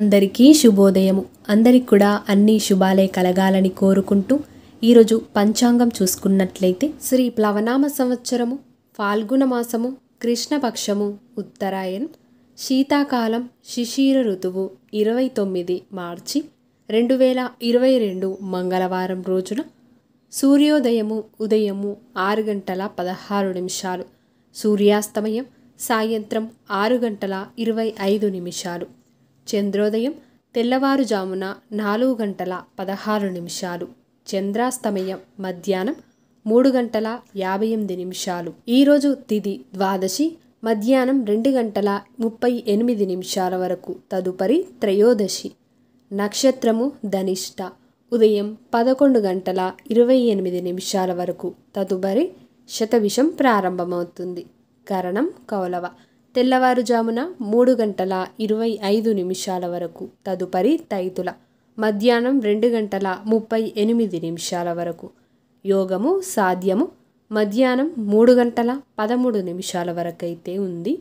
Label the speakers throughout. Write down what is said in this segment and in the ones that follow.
Speaker 1: అందరికీ శుభోదయము అందరికి కూడా అన్ని శుభాలే కలగాలని కోరుకుంటూ ఈరోజు పంచాంగం చూసుకున్నట్లయితే శ్రీ ప్లవనామ సంవత్సరము ఫాల్గుణ మాసము కృష్ణపక్షము ఉత్తరాయణ్ శీతాకాలం శిశిర ఋతువు ఇరవై తొమ్మిది మార్చి రెండు వేల ఇరవై రెండు మంగళవారం రోజున సూర్యోదయము ఉదయము ఆరు గంటల పదహారు నిమిషాలు సూర్యాస్తమయం సాయంత్రం ఆరు గంటల ఇరవై ఐదు నిమిషాలు చంద్రోదయం తెల్లవారుజామున నాలుగు గంటల పదహారు నిమిషాలు చంద్రాస్తమయం మధ్యాహ్నం మూడు గంటల యాభై ఎనిమిది నిమిషాలు ఈరోజు తిది ద్వాదశి మధ్యాహ్నం రెండు గంటల ముప్పై ఎనిమిది నిమిషాల వరకు తదుపరి త్రయోదశి నక్షత్రము ధనిష్ట ఉదయం పదకొండు గంటల ఇరవై ఎనిమిది నిమిషాల వరకు తదుపరి శతవిషం ప్రారంభమవుతుంది కరణం కౌలవ తెల్లవారుజామున మూడు గంటల ఇరవై ఐదు నిమిషాల వరకు తదుపరి తైతుల మధ్యాహ్నం రెండు గంటల ముప్పై ఎనిమిది నిమిషాల వరకు యోగము సాధ్యము మధ్యాహ్నం మూడు గంటల పదమూడు నిమిషాల వరకైతే ఉంది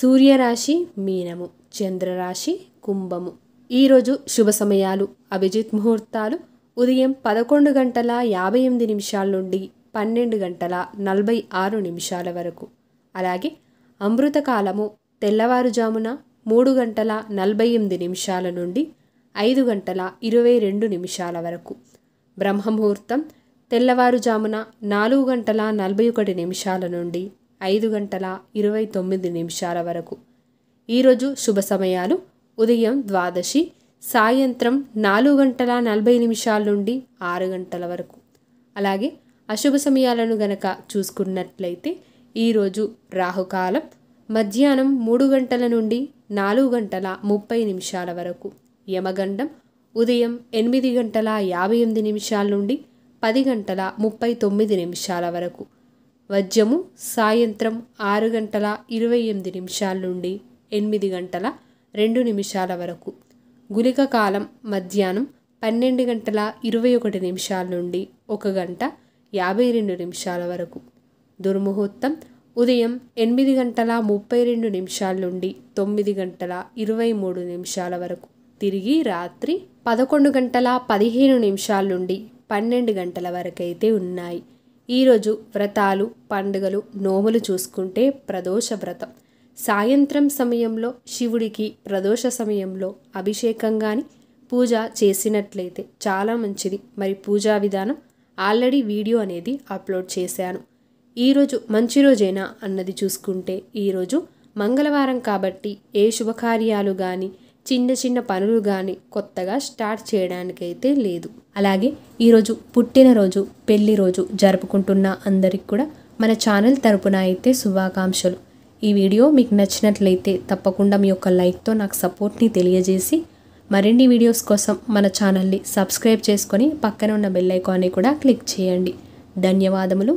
Speaker 1: సూర్యరాశి మీనము చంద్రరాశి కుంభము ఈరోజు శుభ సమయాలు అభిజిత్ ముహూర్తాలు ఉదయం పదకొండు గంటల యాభై ఎనిమిది నిమిషాల నుండి పన్నెండు గంటల నలభై ఆరు నిమిషాల వరకు అలాగే అమృతకాలము తెల్లవారుజామున మూడు గంటల నలభై ఎనిమిది నిమిషాల నుండి ఐదు గంటల ఇరవై రెండు నిమిషాల వరకు బ్రహ్మముహూర్తం తెల్లవారుజామున నాలుగు గంటల నలభై ఒకటి నిమిషాల నుండి ఐదు గంటల ఇరవై తొమ్మిది నిమిషాల వరకు ఈరోజు శుభ సమయాలు ఉదయం ద్వాదశి సాయంత్రం నాలుగు గంటల నలభై నిమిషాల నుండి ఆరు గంటల వరకు అలాగే అశుభ సమయాలను గనక చూసుకున్నట్లయితే ఈరోజు రాహుకాలం మధ్యాహ్నం మూడు గంటల నుండి నాలుగు గంటల ముప్పై నిమిషాల వరకు యమగండం ఉదయం ఎనిమిది గంటల యాభై ఎనిమిది నిమిషాల నుండి పది గంటల ముప్పై తొమ్మిది నిమిషాల వరకు వజ్రము సాయంత్రం ఆరు గంటల ఇరవై ఎనిమిది నిమిషాల నుండి ఎనిమిది గంటల రెండు నిమిషాల వరకు గులిక కాలం మధ్యాహ్నం పన్నెండు గంటల ఇరవై ఒకటి నిమిషాల నుండి ఒక గంట యాభై రెండు నిమిషాల వరకు దుర్ముహూర్తం ఉదయం ఎనిమిది గంటల ముప్పై రెండు నిమిషాల నుండి తొమ్మిది గంటల ఇరవై మూడు నిమిషాల వరకు తిరిగి రాత్రి పదకొండు గంటల పదిహేను నిమిషాల నుండి పన్నెండు గంటల వరకైతే ఉన్నాయి ఈరోజు వ్రతాలు పండుగలు నోములు చూసుకుంటే ప్రదోష వ్రతం సాయంత్రం సమయంలో శివుడికి ప్రదోష సమయంలో అభిషేకం కానీ పూజ చేసినట్లయితే చాలా మంచిది మరి పూజా విధానం ఆల్రెడీ వీడియో అనేది అప్లోడ్ చేశాను ఈరోజు మంచి రోజేనా అన్నది చూసుకుంటే ఈరోజు మంగళవారం కాబట్టి ఏ శుభకార్యాలు కానీ చిన్న చిన్న పనులు కానీ కొత్తగా స్టార్ట్ చేయడానికైతే లేదు అలాగే ఈరోజు పుట్టినరోజు పెళ్లి రోజు జరుపుకుంటున్న అందరికి కూడా మన ఛానల్ తరపున అయితే శుభాకాంక్షలు ఈ వీడియో మీకు నచ్చినట్లయితే తప్పకుండా మీ యొక్క లైక్తో నాకు సపోర్ట్ని తెలియజేసి మరిన్ని వీడియోస్ కోసం మన ఛానల్ని సబ్స్క్రైబ్ చేసుకొని పక్కన ఉన్న బెల్ ఐకాన్ని కూడా క్లిక్ చేయండి ధన్యవాదములు